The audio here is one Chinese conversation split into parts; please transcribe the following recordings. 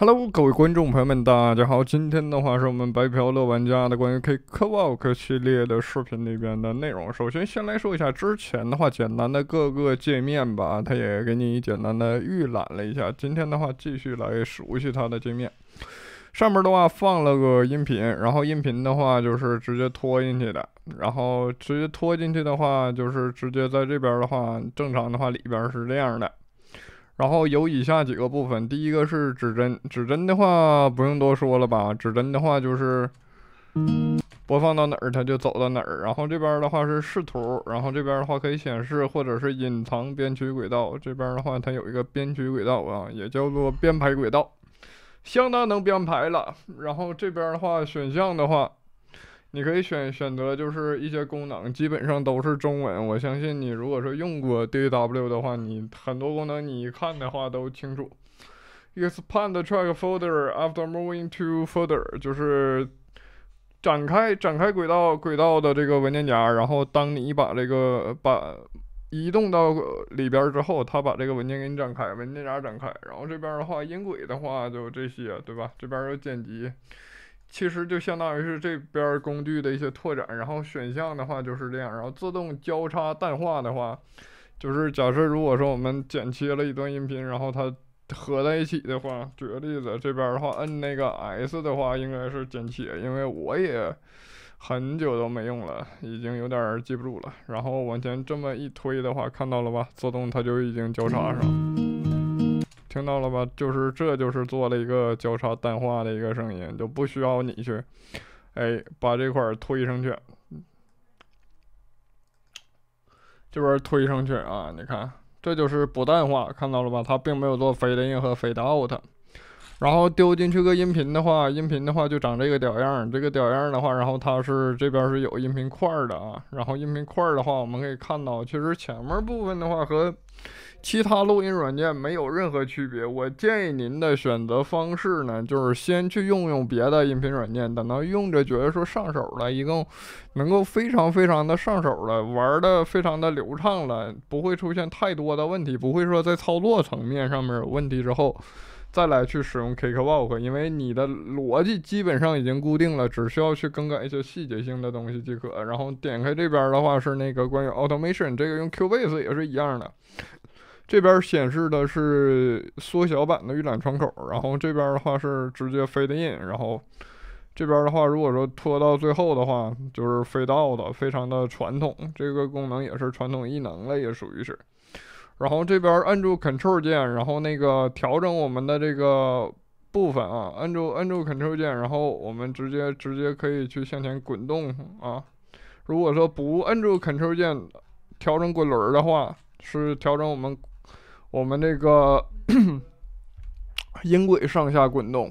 Hello，各位观众朋友们，大家好！今天的话是我们白嫖乐玩家的关于 K Walk 系列的视频里边的内容。首先，先来说一下之前的话，简单的各个界面吧，它也给你简单的预览了一下。今天的话，继续来熟悉它的界面。上面的话放了个音频，然后音频的话就是直接拖进去的，然后直接拖进去的话，就是直接在这边的话，正常的话里边是这样的。然后有以下几个部分，第一个是指针，指针的话不用多说了吧，指针的话就是播放到哪儿它就走到哪儿。然后这边的话是视图，然后这边的话可以显示或者是隐藏编曲轨道，这边的话它有一个编曲轨道啊，也叫做编排轨道，相当能编排了。然后这边的话选项的话。你可以选选择，就是一些功能基本上都是中文。我相信你，如果说用过 d w 的话，你很多功能你一看的话都清楚。Expand track folder after moving to folder，就是展开展开轨道轨道的这个文件夹，然后当你把这个把移动到里边之后，它把这个文件给你展开，文件夹展开。然后这边的话，音轨的话就这些，对吧？这边有剪辑。其实就相当于是这边工具的一些拓展，然后选项的话就是这样，然后自动交叉淡化的话，就是假设如果说我们剪切了一段音频，然后它合在一起的话，举个例子，这边的话按那个 S 的话应该是剪切，因为我也很久都没用了，已经有点记不住了。然后往前这么一推的话，看到了吧？自动它就已经交叉上了。听到了吧？就是这就是做了一个交叉淡化的一个声音，就不需要你去，哎，把这块儿推上去，这边推上去啊！你看，这就是不淡化，看到了吧？它并没有做 fade in 和 fade out。然后丢进去个音频的话，音频的话就长这个屌样这个屌样的话，然后它是这边是有音频块儿的啊。然后音频块儿的话，我们可以看到，其实前面部分的话和其他录音软件没有任何区别。我建议您的选择方式呢，就是先去用用别的音频软件，等到用着觉得说上手了，一共能够非常非常的上手了，玩的非常的流畅了，不会出现太多的问题，不会说在操作层面上面有问题之后再来去使用 k i c k w b o x 因为你的逻辑基本上已经固定了，只需要去更改一些细节性的东西即可。然后点开这边的话是那个关于 Automation，这个用 Qbase 也是一样的。这边显示的是缩小版的预览窗口，然后这边的话是直接飞的印，然后这边的话，如果说拖到最后的话，就是飞到的，非常的传统，这个功能也是传统异能了，也属于是。然后这边按住 Ctrl 键，然后那个调整我们的这个部分啊，按住按住 Ctrl 键，然后我们直接直接可以去向前滚动啊。如果说不按住 Ctrl 键调整滚轮的话，是调整我们。我们这个 音轨上下滚动，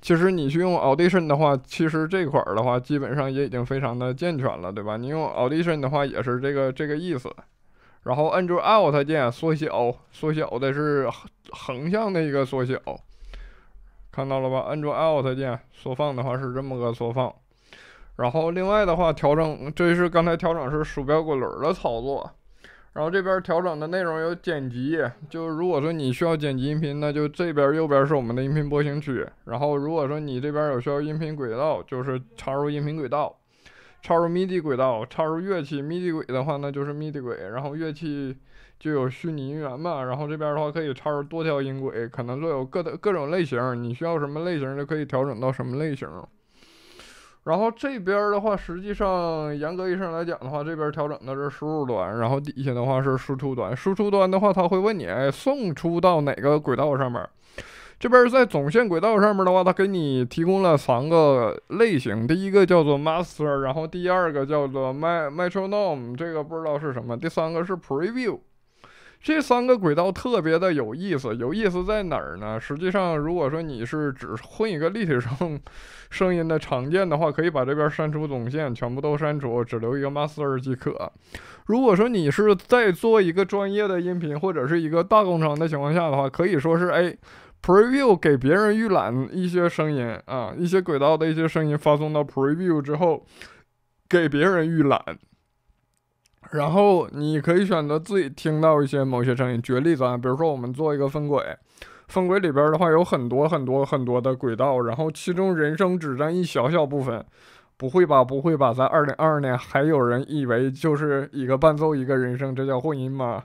其实你去用 Audition 的话，其实这块儿的话基本上也已经非常的健全了，对吧？你用 Audition 的话也是这个这个意思。然后按住 Alt 键缩小，缩小的是横向的一个缩小，看到了吧？按住 Alt 键缩放的话是这么个缩放。然后另外的话调整，这是刚才调整是鼠标滚轮的操作。然后这边调整的内容有剪辑，就是如果说你需要剪辑音频，那就这边右边是我们的音频波形区。然后如果说你这边有需要音频轨道，就是插入音频轨道，插入 MIDI 轨道，插入乐器 MIDI 轨的话，那就是 MIDI 轨。然后乐器就有虚拟音源嘛。然后这边的话可以插入多条音轨，可能说有各的各种类型，你需要什么类型就可以调整到什么类型。然后这边的话，实际上严格意义上来讲的话，这边调整的是输入端，然后底下的话是输出端。输出端的话，它会问你，哎，送出到哪个轨道上面？这边在总线轨道上面的话，它给你提供了三个类型，第一个叫做 master，然后第二个叫做 metro norm，这个不知道是什么，第三个是 preview。这三个轨道特别的有意思，有意思在哪儿呢？实际上，如果说你是只混一个立体声声音的常见的话，可以把这边删除总线，全部都删除，只留一个 master 即可。如果说你是在做一个专业的音频或者是一个大工程的情况下的话，可以说是哎，preview 给别人预览一些声音啊，一些轨道的一些声音发送到 preview 之后，给别人预览。然后你可以选择自己听到一些某些声音。举个例子啊，比如说我们做一个分轨，分轨里边的话有很多很多很多的轨道，然后其中人声只占一小小部分。不会吧？不会吧，咱二零二年还有人以为就是一个伴奏一个人声，这叫混音吗？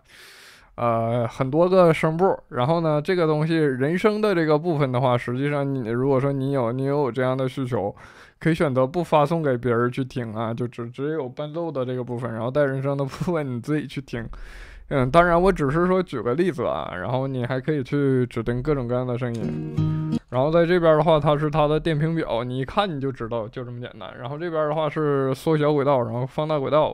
呃，很多个声部。然后呢，这个东西人声的这个部分的话，实际上你如果说你有你有这样的需求。可以选择不发送给别人去听啊，就只只有伴奏的这个部分，然后带人声的部分你自己去听。嗯，当然我只是说举个例子啊，然后你还可以去指定各种各样的声音。然后在这边的话，它是它的电平表，你一看你就知道，就这么简单。然后这边的话是缩小轨道，然后放大轨道，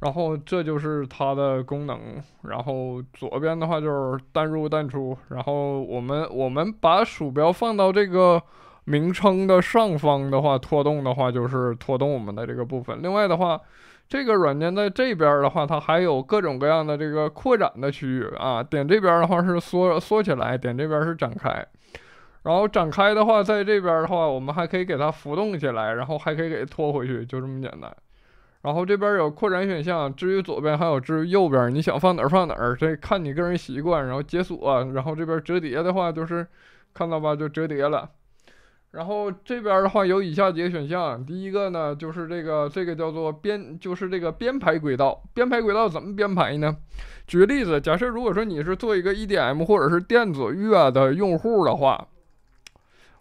然后这就是它的功能。然后左边的话就是淡入淡出，然后我们我们把鼠标放到这个。名称的上方的话，拖动的话就是拖动我们的这个部分。另外的话，这个软件在这边的话，它还有各种各样的这个扩展的区域啊。点这边的话是缩缩起来，点这边是展开。然后展开的话，在这边的话，我们还可以给它浮动起来，然后还可以给拖回去，就这么简单。然后这边有扩展选项，至于左边还有至于右边，你想放哪儿放哪儿，这看你个人习惯。然后解锁，然后这边折叠的话，就是看到吧，就折叠了。然后这边的话有以下几个选项，第一个呢就是这个，这个叫做编，就是这个编排轨道。编排轨道怎么编排呢？举个例子，假设如果说你是做一个 EDM 或者是电子乐的用户的话，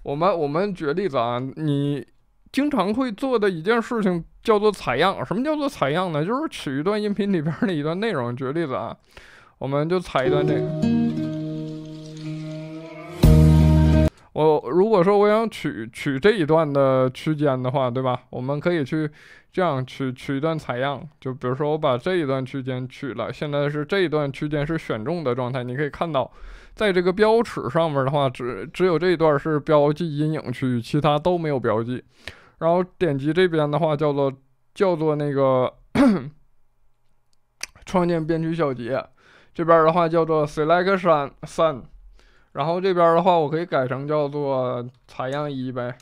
我们我们举个例子啊，你经常会做的一件事情叫做采样。什么叫做采样呢？就是取一段音频里边的一段内容。举个例子啊，我们就采一段这个。我如果说我想取取这一段的区间的话，对吧？我们可以去这样取取一段采样，就比如说我把这一段区间取了，现在是这一段区间是选中的状态。你可以看到，在这个标尺上面的话，只只有这一段是标记阴影区域，其他都没有标记。然后点击这边的话，叫做叫做那个创建编曲小节，这边的话叫做 Select 三三。然后这边的话，我可以改成叫做采样一呗，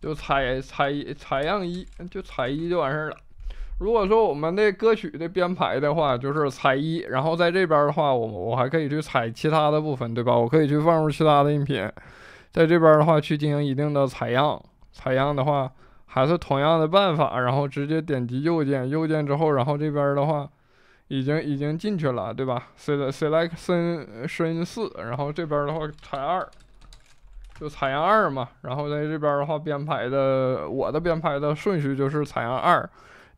就采采采样一，就采一就完事了。如果说我们的歌曲的编排的话，就是采一，然后在这边的话，我我还可以去采其他的部分，对吧？我可以去放入其他的音频，在这边的话去进行一定的采样。采样的话，还是同样的办法，然后直接点击右键，右键之后，然后这边的话。已经已经进去了，对吧？select i o n e 深深四，然后这边的话采二，就采样二嘛。然后在这边的话编排的，我的编排的顺序就是采样二。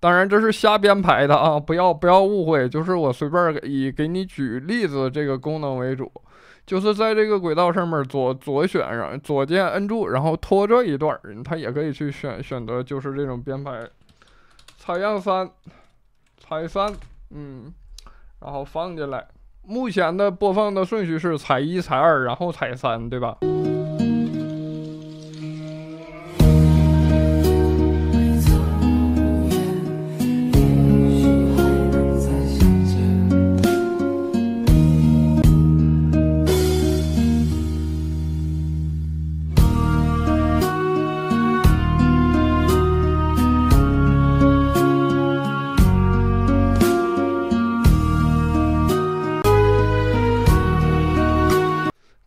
当然这是瞎编排的啊，不要不要误会，就是我随便给以给你举例子，这个功能为主。就是在这个轨道上面左左选上，左键摁住，然后拖这一段，它也可以去选选择，就是这种编排。采样三，采三。嗯，然后放进来。目前的播放的顺序是：踩一、踩二，然后踩三，对吧？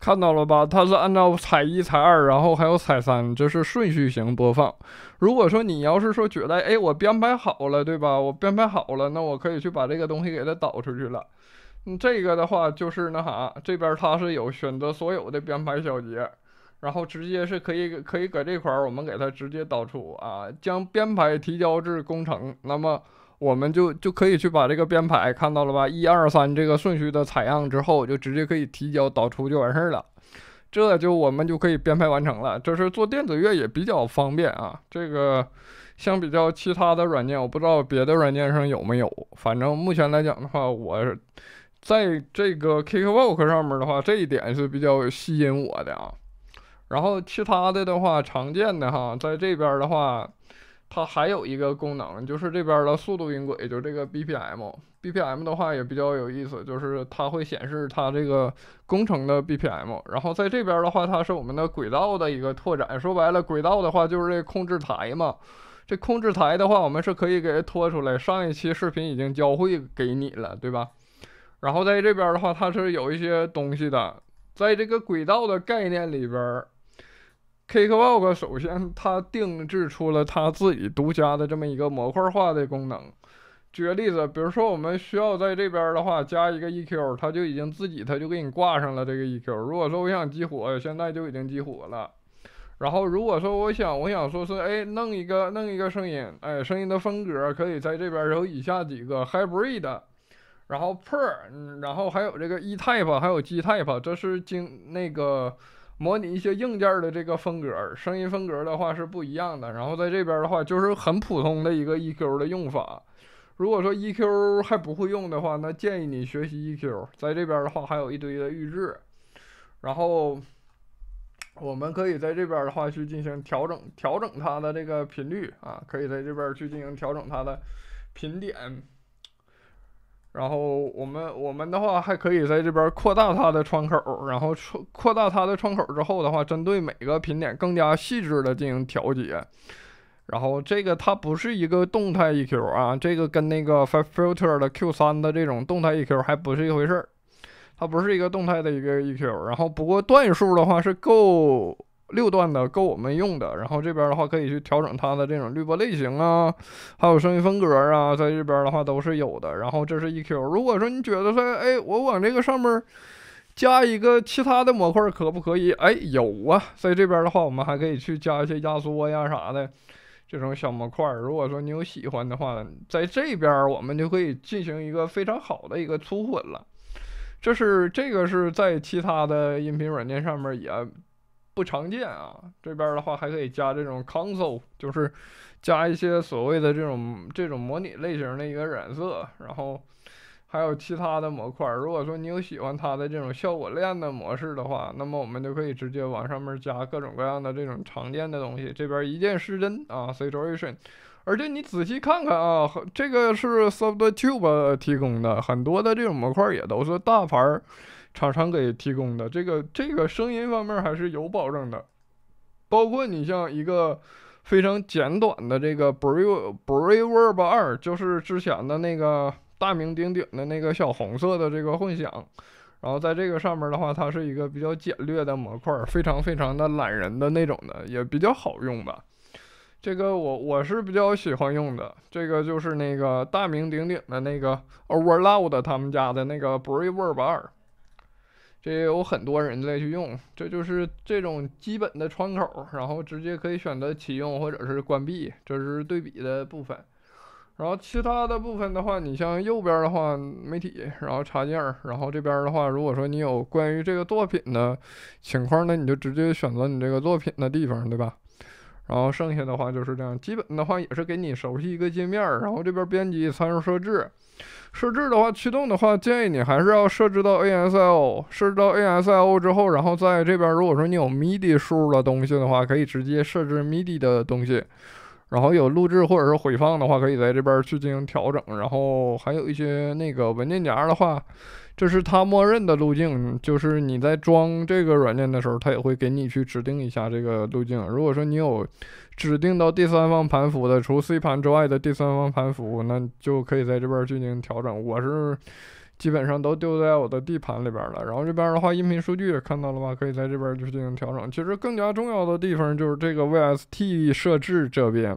看到了吧？它是按照采一、采二，然后还有采三，就是顺序型播放。如果说你要是说觉得，哎，我编排好了，对吧？我编排好了，那我可以去把这个东西给它导出去了。嗯，这个的话就是那啥，这边它是有选择所有的编排小节，然后直接是可以可以搁这块儿，我们给它直接导出啊，将编排提交至工程。那么。我们就就可以去把这个编排看到了吧，一二三这个顺序的采样之后，就直接可以提交导出就完事儿了，这就我们就可以编排完成了。这是做电子乐也比较方便啊，这个相比较其他的软件，我不知道别的软件上有没有，反正目前来讲的话，我在这个 i c k w s l c 上面的话，这一点是比较吸引我的啊。然后其他的的话，常见的哈，在这边的话。它还有一个功能，就是这边的速度音轨，就是这个 BPM。BPM 的话也比较有意思，就是它会显示它这个工程的 BPM。然后在这边的话，它是我们的轨道的一个拓展。说白了，轨道的话就是这控制台嘛。这控制台的话，我们是可以给它拖出来。上一期视频已经教会给你了，对吧？然后在这边的话，它是有一些东西的，在这个轨道的概念里边。k i k w b o k 首先，它定制出了它自己独家的这么一个模块化的功能。举个例子，比如说我们需要在这边的话加一个 EQ，它就已经自己它就给你挂上了这个 EQ。如果说我想激活，现在就已经激活了。然后如果说我想，我想说是，哎，弄一个弄一个声音，哎，声音的风格可以在这边有以下几个：hybrid，然后 p e r 嗯，然后还有这个 e type，还有 g type，这是经那个。模拟一些硬件的这个风格，声音风格的话是不一样的。然后在这边的话，就是很普通的一个 EQ 的用法。如果说 EQ 还不会用的话，那建议你学习 EQ。在这边的话，还有一堆的预制，然后我们可以在这边的话去进行调整，调整它的这个频率啊，可以在这边去进行调整它的频点。然后我们我们的话还可以在这边扩大它的窗口，然后扩大它的窗口之后的话，针对每个频点更加细致的进行调节。然后这个它不是一个动态 EQ 啊，这个跟那个 Filter e f i 的 Q3 的这种动态 EQ 还不是一回事儿，它不是一个动态的一个 EQ。然后不过段数的话是够。六段的够我们用的，然后这边的话可以去调整它的这种滤波类型啊，还有声音风格啊，在这边的话都是有的。然后这是 E Q，如果说你觉得说，哎，我往这个上面加一个其他的模块可不可以？哎，有啊，在这边的话我们还可以去加一些压缩呀啥的这种小模块。如果说你有喜欢的话，在这边我们就可以进行一个非常好的一个粗混了。这是这个是在其他的音频软件上面也。不常见啊，这边的话还可以加这种 console，就是加一些所谓的这种这种模拟类型的一个染色，然后还有其他的模块。如果说你有喜欢它的这种效果链的模式的话，那么我们就可以直接往上面加各种各样的这种常见的东西。这边一键失真啊 s i t u a t i o n 而且你仔细看看啊，这个是 subd tube 提供的，很多的这种模块也都是大牌儿。厂商给提供的这个这个声音方面还是有保证的，包括你像一个非常简短的这个 Bree Breeverb 二，就是之前的那个大名鼎鼎的那个小红色的这个混响，然后在这个上面的话，它是一个比较简略的模块，非常非常的懒人的那种的，也比较好用吧。这个我我是比较喜欢用的，这个就是那个大名鼎鼎的那个 Overloud 他们家的那个 Breeverb 二。这也有很多人在去用，这就是这种基本的窗口，然后直接可以选择启用或者是关闭，这是对比的部分。然后其他的部分的话，你像右边的话，媒体，然后插件，然后这边的话，如果说你有关于这个作品的情况，那你就直接选择你这个作品的地方，对吧？然后剩下的话就是这样，基本的话也是给你熟悉一个界面。然后这边编辑参数设置，设置的话，驱动的话建议你还是要设置到 ASIO。设置到 ASIO 之后，然后在这边，如果说你有 MIDI 输入的东西的话，可以直接设置 MIDI 的东西。然后有录制或者是回放的话，可以在这边去进行调整。然后还有一些那个文件夹的话，这是它默认的路径，就是你在装这个软件的时候，它也会给你去指定一下这个路径。如果说你有指定到第三方盘符的，除 C 盘之外的第三方盘符，那就可以在这边进行调整。我是。基本上都丢在我的 D 盘里边了。然后这边的话，音频数据也看到了吧？可以在这边去进行调整。其实更加重要的地方就是这个 VST 设置这边。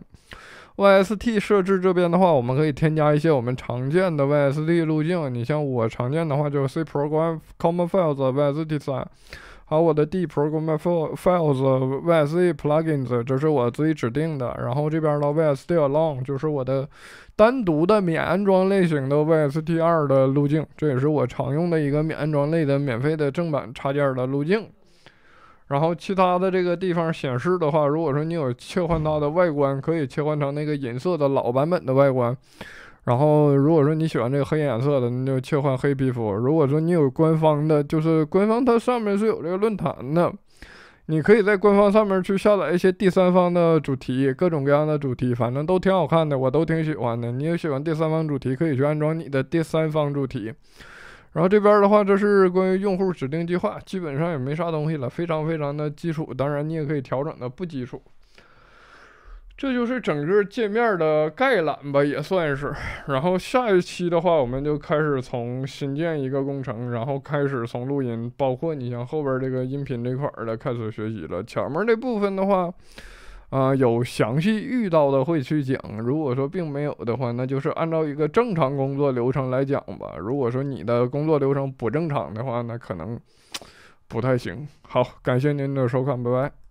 VST 设置这边的话，我们可以添加一些我们常见的 VST 路径。你像我常见的话，就是 C Program Common Files v s t 三。还有我的 D Program Files y e Plugins 这是我自己指定的。然后这边的 y s t a Long 就是我的单独的免安装类型的 y s t 二的路径，这也是我常用的一个免安装类的免费的正版插件的路径。然后其他的这个地方显示的话，如果说你有切换它的外观，可以切换成那个银色的老版本的外观。然后，如果说你喜欢这个黑颜色的，你就切换黑皮肤。如果说你有官方的，就是官方它上面是有这个论坛的，你可以在官方上面去下载一些第三方的主题，各种各样的主题，反正都挺好看的，我都挺喜欢的。你也喜欢第三方主题，可以去安装你的第三方主题。然后这边的话，这是关于用户指定计划，基本上也没啥东西了，非常非常的基础。当然，你也可以调整的不基础。这就是整个界面的概览吧，也算是。然后下一期的话，我们就开始从新建一个工程，然后开始从录音，包括你像后边这个音频这块儿的开始学习了。前面这部分的话，啊，有详细遇到的会去讲。如果说并没有的话，那就是按照一个正常工作流程来讲吧。如果说你的工作流程不正常的话，那可能 不太行。好，感谢您的收看，拜拜。